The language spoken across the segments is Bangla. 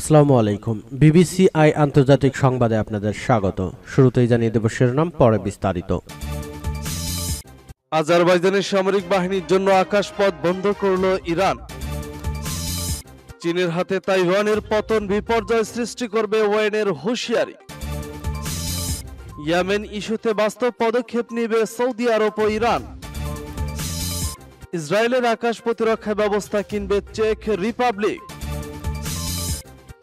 আসসালামু আলাইকুম বিবিসি আই আন্তর্জাতিক সংবাদে আপনাদের স্বাগত শুরুতেই জানিয়ে দেব শিরোনাম পরে বিস্তারিত আজারবাইজানের সামরিক বাহিনীর জন্য আকাশপথ বন্ধ করল ইরান চীনের হাতে তাইওয়ানের পতন বিপর্যয় সৃষ্টি করবে ওয়েনের হুঁশিয়ারি ইয়ামেন ইস্যুতে বাস্তব পদক্ষেপ নেবে সৌদি আরব ও ইরান ইসরায়েলের আকাশ প্রতিরক্ষা ব্যবস্থা কিনবে চেক রিপাবলিক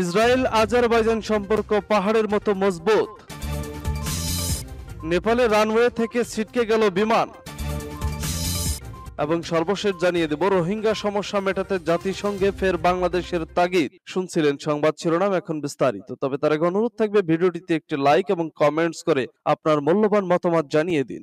ইসরায়েল আজারবাইজান সম্পর্ক পাহাড়ের মতো মজবুত নেপালে রানওয়ে থেকে ছিটকে গেল বিমান এবং সর্বশেষ জানিয়ে দেব রোহিঙ্গা সমস্যা মেটাতে জাতিসংঘে ফের বাংলাদেশের তাগিদ শুনছিলেন সংবাদ শিরোনাম এখন বিস্তারিত তবে তার অনুরোধ থাকবে ভিডিওটিতে একটি লাইক এবং কমেন্টস করে আপনার মূল্যবান মতামত জানিয়ে দিন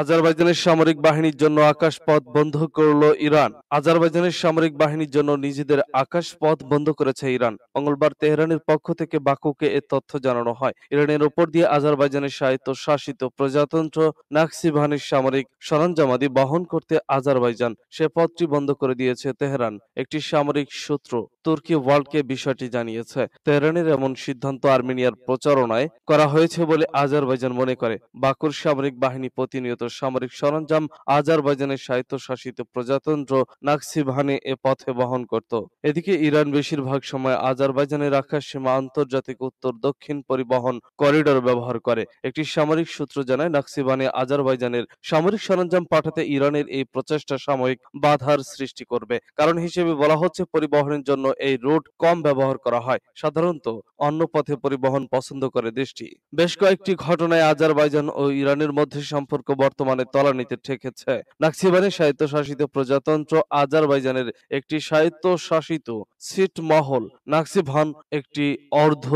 আজারবাইজানের সামরিক বাহিনীর জন্য আকাশপথ বন্ধ করল ইরান আজারবাইজানের সামরিক বাহিনীর জন্য নিজেদের আকাশপথ বন্ধ করেছে ইরান মঙ্গলবার তেহরানের পক্ষ থেকে বাকুকে এ তথ্য জানানো হয় ইরানের ওপর দিয়ে আজারবাইজানের সাহিত্য শাসিত প্রজাতন্ত্র নাকসিবাহিনীর সামরিক সরঞ্জামাদি বহন করতে আজারবাইজান সে পথটি বন্ধ করে দিয়েছে তেহরান একটি সামরিক সূত্র তুর্কি ওয়ার্ল্ডকে বিষয়টি জানিয়েছে তেহরানের এমন সিদ্ধান্ত আর্মেনিয়ার প্রচারণায় করা হয়েছে বলে আজারবাইজান মনে করে বাকুর সামরিক বাহিনী প্রতিনিয়ত সামরিক সরঞ্জাম আজারবাইজানের স্বায়ত্তশাসিত প্রজাতন্ত্র নাকসিভানে এ পথে বহন করত এদিকে ইরান বেশিরভাগ সময় আজারবাইজানের রাখা সীমা আন্তর্জাতিক উত্তর দক্ষিণ পরিবহন করিডোর ব্যবহার করে একটি সামরিক সূত্র জানায় নাকসিবানে আজারবাইজানের সামরিক সরঞ্জাম পাঠাতে ইরানের এই প্রচেষ্টা সাময়িক বাধার সৃষ্টি করবে কারণ হিসেবে বলা হচ্ছে পরিবহনের জন্য এই রুট কম ব্যবহার করা হয় সাধারণত অন্য পথে পরিবহন পছন্দ করে দেশটি বেশ কয়েকটি ঘটনায় আজারবাইজান ও ইরানের মধ্যে সম্পর্ক বর্তমানে তলানিতে ঠেকেছে নাকসিবানের স্বায়ত্তশাসিত প্রজাতন্ত্র আজারবাইজানের একটি স্বায়ত্তশাসিত সিট মহল নাকসিভান একটি অর্ধ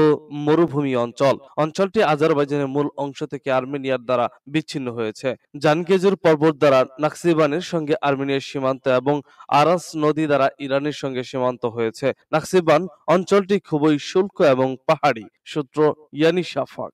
মরুভূমি অঞ্চল অঞ্চলটি আজারবাইজানের মূল অংশ থেকে আর্মেনিয়ার দ্বারা বিচ্ছিন্ন হয়েছে জানকেজুর পর্বত দ্বারা নাকসিবানের সঙ্গে আর্মেনিয়ার সীমান্ত এবং আরাস নদী দ্বারা ইরানের সঙ্গে সীমান্ত হয়েছে নাকসিবান অঞ্চলটি খুবই শুল্ক এবং পাহাড়ি সূত্র ইয়ানি শাফাক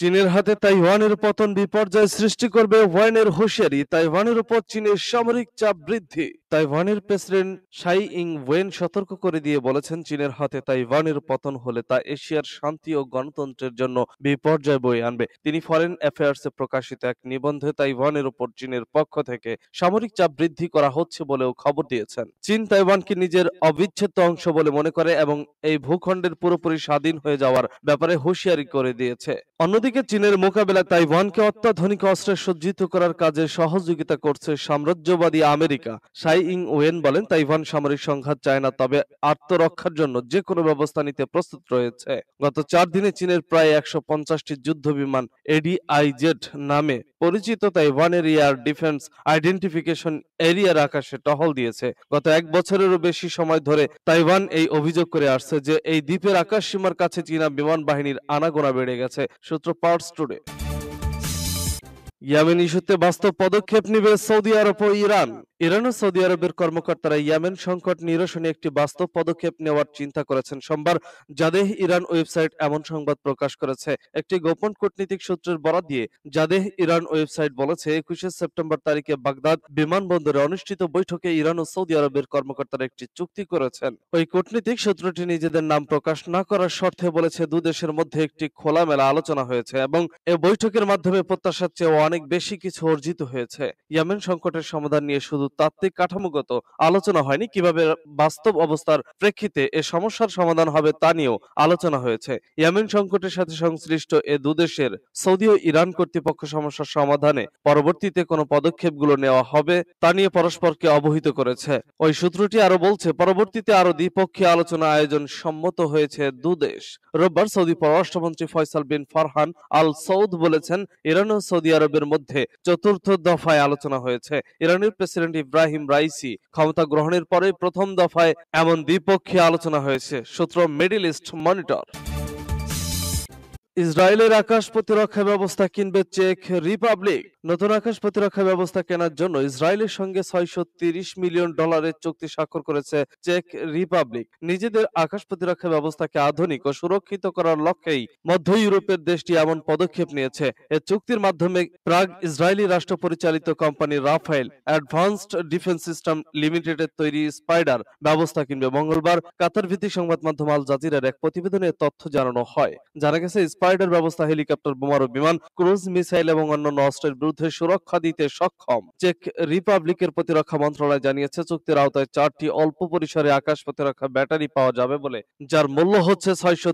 চীনের হাতে তাইওয়ানের পতন বিপর্যয় সৃষ্টি করবে ওয়ানের হুঁশিয়ারি তাইওয়ানের উপর চীনের সামরিক চাপ বৃদ্ধি তাইওয়ানের প্রেসিডেন্ট সাই ইং ওয়েন সতর্ক করে দিয়ে বলেছেন চীনের হাতে তাইওয়ানের পতন হলে তা এশিয়ার শান্তি ও গণতন্ত্রের জন্য বিপর্যয় বয়ে আনবে তিনি ফরেন অ্যাফেয়ার্সে প্রকাশিত এক নিবন্ধে তাইওয়ানের উপর চীনের পক্ষ থেকে সামরিক চাপ বৃদ্ধি করা হচ্ছে বলেও খবর দিয়েছেন চীন তাইওয়ানকে নিজের অবিচ্ছেদ্য অংশ বলে মনে করে এবং এই ভূখণ্ডের পুরোপুরি স্বাধীন হয়ে যাওয়ার ব্যাপারে হুঁশিয়ারি করে দিয়েছে অন্যদিকে অন্যদিকে চীনের মোকাবেলা তাইওয়ানকে অত্যাধুনিক অস্ত্রে সজ্জিত করার কাজে সহযোগিতা করছে সাম্রাজ্যবাদী আমেরিকা সাই ইং ওয়েন বলেন তাইওয়ান সামরিক সংঘাত চায় না তবে আত্মরক্ষার জন্য যে কোনো ব্যবস্থা নিতে প্রস্তুত রয়েছে গত চার দিনে চীনের প্রায় একশো পঞ্চাশটি যুদ্ধ বিমান এডিআইজেড নামে পরিচিত ওয়ান এরিয়ার ডিফেন্স আইডেন্টিফিকেশন এরিয়ার আকাশে টহল দিয়েছে গত এক বছরেরও বেশি সময় ধরে তাইওয়ান এই অভিযোগ করে আসছে যে এই দ্বীপের আকাশ সীমার কাছে চীনা বিমান বাহিনীর আনাগোনা বেড়ে গেছে সূত্র পার্টস টুডে ইয়ামেন ইস্যুতে বাস্তব পদক্ষেপ নেবে সৌদি আরব ও ইরান ইরান ও সৌদি আরবের কর্মকর্তারা ইয়ামেন সংকট নিরসনে একটি বাস্তব পদক্ষেপ নেওয়ার চিন্তা করেছেন সোমবার জাদেহ ইরান ওয়েবসাইট এমন সংবাদ প্রকাশ করেছে একটি গোপন কূটনৈতিক সূত্রের বরাত দিয়ে জাদেহ ইরান ওয়েবসাইট বলেছে একুশে সেপ্টেম্বর তারিখে বাগদাদ বিমানবন্দরে অনুষ্ঠিত বৈঠকে ইরান ও সৌদি আরবের কর্মকর্তারা একটি চুক্তি করেছেন ওই কূটনৈতিক সূত্রটি নিজেদের নাম প্রকাশ না করার শর্তে বলেছে দু দেশের মধ্যে একটি খোলামেলা আলোচনা হয়েছে এবং এ বৈঠকের মাধ্যমে প্রত্যাশার চেয়ে অনেক বেশি কিছু অর্জিত হয়েছে ইয়ামেন সংকটের সমাধান নিয়ে শুধু শুধু তাত্ত্বিক কাঠামোগত আলোচনা হয়নি কিভাবে বাস্তব অবস্থার প্রেক্ষিতে এ সমস্যার সমাধান হবে তা নিয়েও আলোচনা হয়েছে ইয়ামিন সংকটের সাথে সংশ্লিষ্ট এ দুদেশের সৌদি ও ইরান কর্তৃপক্ষ সমস্যার সমাধানে পরবর্তীতে কোনো পদক্ষেপগুলো নেওয়া হবে তা নিয়ে পরস্পরকে অবহিত করেছে ওই সূত্রটি আরো বলছে পরবর্তীতে আরো দ্বিপক্ষীয় আলোচনা আয়োজন সম্মত হয়েছে দুদেশ রোববার সৌদি পররাষ্ট্রমন্ত্রী ফয়সাল বিন ফারহান আল সৌদ বলেছেন ইরান ও সৌদি আরবের মধ্যে চতুর্থ দফায় আলোচনা হয়েছে ইরানের প্রেসিডেন্ট ইব্রাহিম রাইসি ক্ষমতা গ্রহণের পরে প্রথম দফায় এমন দ্বিপক্ষীয় আলোচনা হয়েছে সূত্র মিডিল ইস্ট মনিটর ইসরায়েলের আকাশ প্রতিরক্ষা ব্যবস্থা কিনবে চেক রিপাবলিক নতুন আকাশ প্রতিরক্ষা ব্যবস্থা কেনার জন্য ইসরায়েলের সঙ্গে ছয়শো মিলিয়ন ডলারের চুক্তি স্বাক্ষর করেছে চেক রিপাবলিক নিজেদের আকাশ প্রতিরক্ষা ব্যবস্থাকে আধুনিক ও সুরক্ষিত করার লক্ষ্যেই মধ্য ইউরোপের দেশটি এমন পদক্ষেপ নিয়েছে এ চুক্তির মাধ্যমে প্রাগ ইসরায়েলি রাষ্ট্র পরিচালিত company Rafael advanced defence system লিমিটেডের তৈরি স্পাইডার ব্যবস্থা কিনবে মঙ্গলবার কাতার ভিত্তিক সংবাদ মাধ্যম আল জাজিরার এক প্রতিবেদনে তথ্য জানানো হয় জানা গেছে স্পাইডার ব্যবস্থা হেলিকপ্টার বোমার বিমান ক্রুজ মিসাইল এবং অন্যান্য অস্ত্রের বিরুদ্ধে সুরক্ষা দিতে সক্ষম চেক রিপাবলিকের প্রতিরক্ষা মন্ত্রণালয় জানিয়েছে চুক্তির আওতায় চারটি অল্প পরিসরে আকাশ প্রতিরক্ষা ব্যাটারি পাওয়া যাবে বলে যার মূল্য হচ্ছে ছয়শো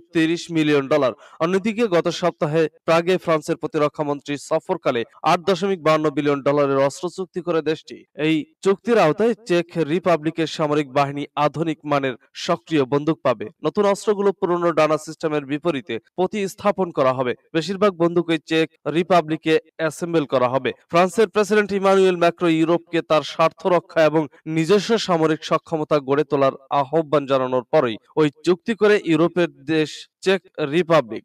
মিলিয়ন ডলার অন্যদিকে গত সপ্তাহে প্রাগে ফ্রান্সের প্রতিরক্ষা মন্ত্রী সফরকালে আট দশমিক বান্ন বিলিয়ন ডলারের অস্ত্র চুক্তি করে দেশটি এই চুক্তির আওতায় চেক রিপাবলিকের সামরিক বাহিনী আধুনিক মানের সক্রিয় বন্দুক পাবে নতুন অস্ত্রগুলো পুরনো ডানা সিস্টেমের বিপরীতে প্রতিস্থাপন স্থাপন করা হবে বেশিরভাগ বন্দুকের চেক রিপাবলিকে অ্যাসেম্বল করা হবে ফ্রান্সের প্রেসিডেন্ট ইমানুয়েল ম্যাক্রো ইউরোপকে তার স্বার্থ রক্ষা এবং নিজস্ব সামরিক সক্ষমতা গড়ে তোলার আহ্বান জানানোর পরেই ওই চুক্তি করে ইউরোপের দেশ চেক রিপাবলিক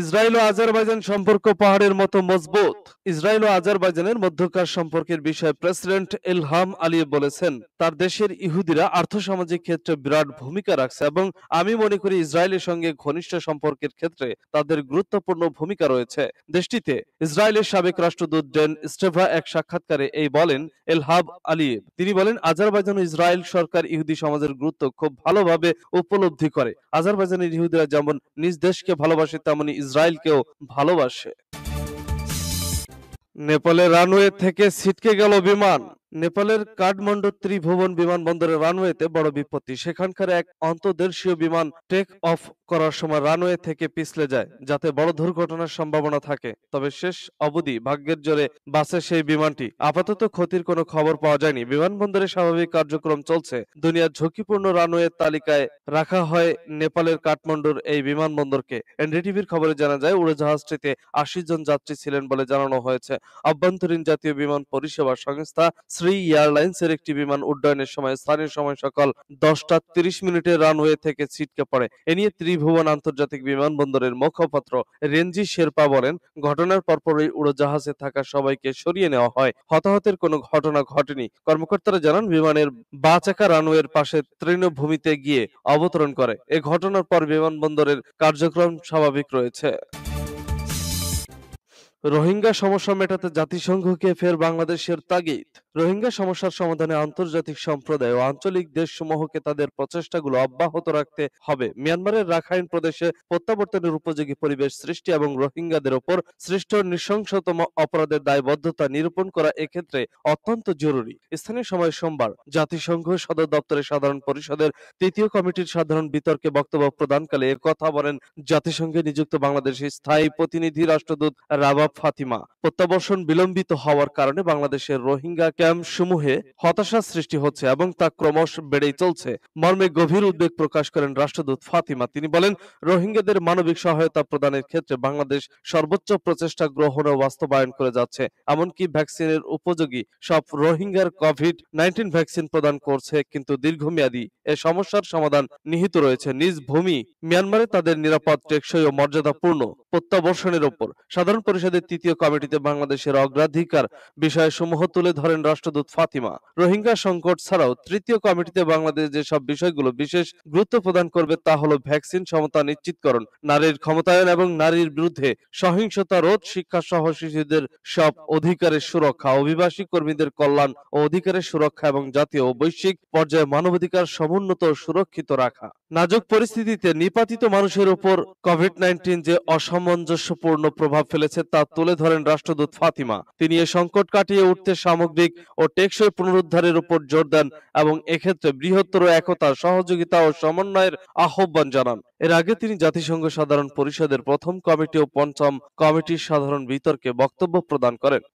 ইসরায়েল ও আজারবাইজান সম্পর্ক পাহাড়ের মতো মজবুত ইসরায়েল ও আজারবাইজানের মধ্যকার সম্পর্কের বিষয়ে প্রেসিডেন্ট এলহাম আলী বলেছেন তার দেশের ইহুদিরা আর্থসামাজিক ক্ষেত্রে বিরাট ভূমিকা রাখছে এবং আমি মনে করি ইসরায়েলের সঙ্গে ঘনিষ্ঠ সম্পর্কের ক্ষেত্রে তাদের গুরুত্বপূর্ণ ভূমিকা রয়েছে দেশটিতে ইসরায়েলের সাবেক রাষ্ট্রদূত ডেন স্টেভা এক সাক্ষাৎকারে এই বলেন এলহাব আলী তিনি বলেন আজারবাইজান ও ইসরায়েল সরকার ইহুদি সমাজের গুরুত্ব খুব ভালোভাবে উপলব্ধি করে আজারবাইজানের ইহুদিরা যেমন নিজ দেশকে ভালোবাসে তেমনি ইসরায়েলকেও ভালোবাসে নেপালের রানওয়ে থেকে ছিটকে গেল বিমান নেপালের কাঠমান্ডু ত্রিভুবন বিমানবন্দরের রানওয়েতে বড় বিপত্তি সেখানকার এক অন্তদেশীয় বিমান টেক অফ করার সময় রানওয়ে থেকে পিছলে যায় যাতে বড় দুর্ঘটনার সম্ভাবনা থাকে তবে শেষ অবধি ভাগ্যের জোরে বাসে সেই বিমানটি আপাতত ক্ষতির কোনো খবর পাওয়া যায়নি বিমানবন্দরে স্বাভাবিক কার্যক্রম চলছে দুনিয়ার ঝুঁকিপূর্ণ রানওয়ে তালিকায় রাখা হয় নেপালের কাঠমান্ডুর এই বিমানবন্দরকে এনডিটিভির খবরে জানা যায় উড়োজাহাজটিতে আশি জন যাত্রী ছিলেন বলে জানানো হয়েছে আভ্যন্তরীণ জাতীয় বিমান পরিষেবা সংস্থা শ্রী এয়ারলাইন্সের একটি বিমান উড্ডয়নের সময় স্থানীয় সময় সকাল দশটা তিরিশ মিনিটে রানওয়ে থেকে ছিটকে পড়ে এ নিয়ে ত্রিভুবন আন্তর্জাতিক বিমানবন্দরের মুখপাত্র রেঞ্জি শেরপা বলেন ঘটনার পরপরই উড়োজাহাজে থাকা সবাইকে সরিয়ে নেওয়া হয় হতাহতের কোনো ঘটনা ঘটেনি কর্মকর্তারা জানান বিমানের বা চাকা রানওয়ের পাশে তৃণভূমিতে গিয়ে অবতরণ করে এ ঘটনার পর বিমানবন্দরের কার্যক্রম স্বাভাবিক রয়েছে রোহিঙ্গা সমস্যা মেটাতে জাতিসংঘকে ফের বাংলাদেশের তাগিদ রোহিঙ্গা সমস্যার সমাধানে আন্তর্জাতিক সম্প্রদায় ও আঞ্চলিক দেশসমূহকে তাদের প্রচেষ্টাগুলো অব্যাহত রাখতে হবে মিয়ানমারের রাখাইন প্রদেশে প্রত্যাবর্তনের উপযোগী পরিবেশ সৃষ্টি এবং রোহিঙ্গাদের ওপর সৃষ্ট নৃশংসতম অপরাধের দায়বদ্ধতা নিরূপণ করা এক্ষেত্রে অত্যন্ত জরুরি স্থানীয় সময় সোমবার জাতিসংঘ সদর দপ্তরের সাধারণ পরিষদের তৃতীয় কমিটির সাধারণ বিতর্কে বক্তব্য প্রদানকালে কথা বলেন জাতিসংঘে নিযুক্ত বাংলাদেশের স্থায়ী প্রতিনিধি রাষ্ট্রদূত রাবা ফাতিমা প্রত্যাবর্ষণ বিলম্বিত হওয়ার কারণে বাংলাদেশের রোহিঙ্গা ক্যাম্প সমূহে হতাশা সৃষ্টি হচ্ছে এবং তা ক্রমশ বেড়েই চলছে মর্মে গভীর উদ্বেগ প্রকাশ করেন রাষ্ট্রদূত ফাতিমা তিনি বলেন রোহিঙ্গাদের মানবিক সহায়তা প্রদানের ক্ষেত্রে বাংলাদেশ সর্বোচ্চ প্রচেষ্টা গ্রহণ ও বাস্তবায়ন করে যাচ্ছে এমনকি ভ্যাকসিনের উপযোগী সব রোহিঙ্গার কোভিড নাইন্টিন ভ্যাকসিন প্রদান করছে কিন্তু দীর্ঘমেয়াদী এ সমস্যার সমাধান নিহিত রয়েছে নিজ ভূমি মিয়ানমারে তাদের নিরাপদ টেকসই ও মর্যাদাপূর্ণ প্রত্যাবর্ষণের উপর সাধারণ পরিষদে পরিষদের তৃতীয় কমিটিতে বাংলাদেশের অগ্রাধিকার বিষয়সমূহ তুলে ধরেন রাষ্ট্রদূত ফাতিমা রোহিঙ্গা সংকট ছাড়াও তৃতীয় কমিটিতে বাংলাদেশ যেসব বিষয়গুলো বিশেষ গুরুত্ব প্রদান করবে তা হলো ভ্যাকসিন সমতা নিশ্চিতকরণ নারীর ক্ষমতায়ন এবং নারীর বিরুদ্ধে সহিংসতা রোধ শিক্ষা সহ শিশুদের সব অধিকারের সুরক্ষা অভিবাসী কর্মীদের কল্যাণ ও অধিকারের সুরক্ষা এবং জাতীয় ও বৈশ্বিক পর্যায়ে মানবাধিকার সমুন্নত সুরক্ষিত রাখা নাজুক পরিস্থিতিতে নিপাতিত মানুষের উপর কোভিড নাইন্টিন যে অসামঞ্জস্যপূর্ণ প্রভাব ফেলেছে তা তুলে ধরেন রাষ্ট্রদূত ফাতিমা তিনি এ সংকট কাটিয়ে উঠতে সামগ্রিক ও টেকসই পুনরুদ্ধারের উপর জোর দেন এবং এক্ষেত্রে বৃহত্তর একতা সহযোগিতা ও সমন্বয়ের আহ্বান জানান এর আগে তিনি জাতিসংঘ সাধারণ পরিষদের প্রথম কমিটি ও পঞ্চম কমিটির সাধারণ বিতর্কে বক্তব্য প্রদান করেন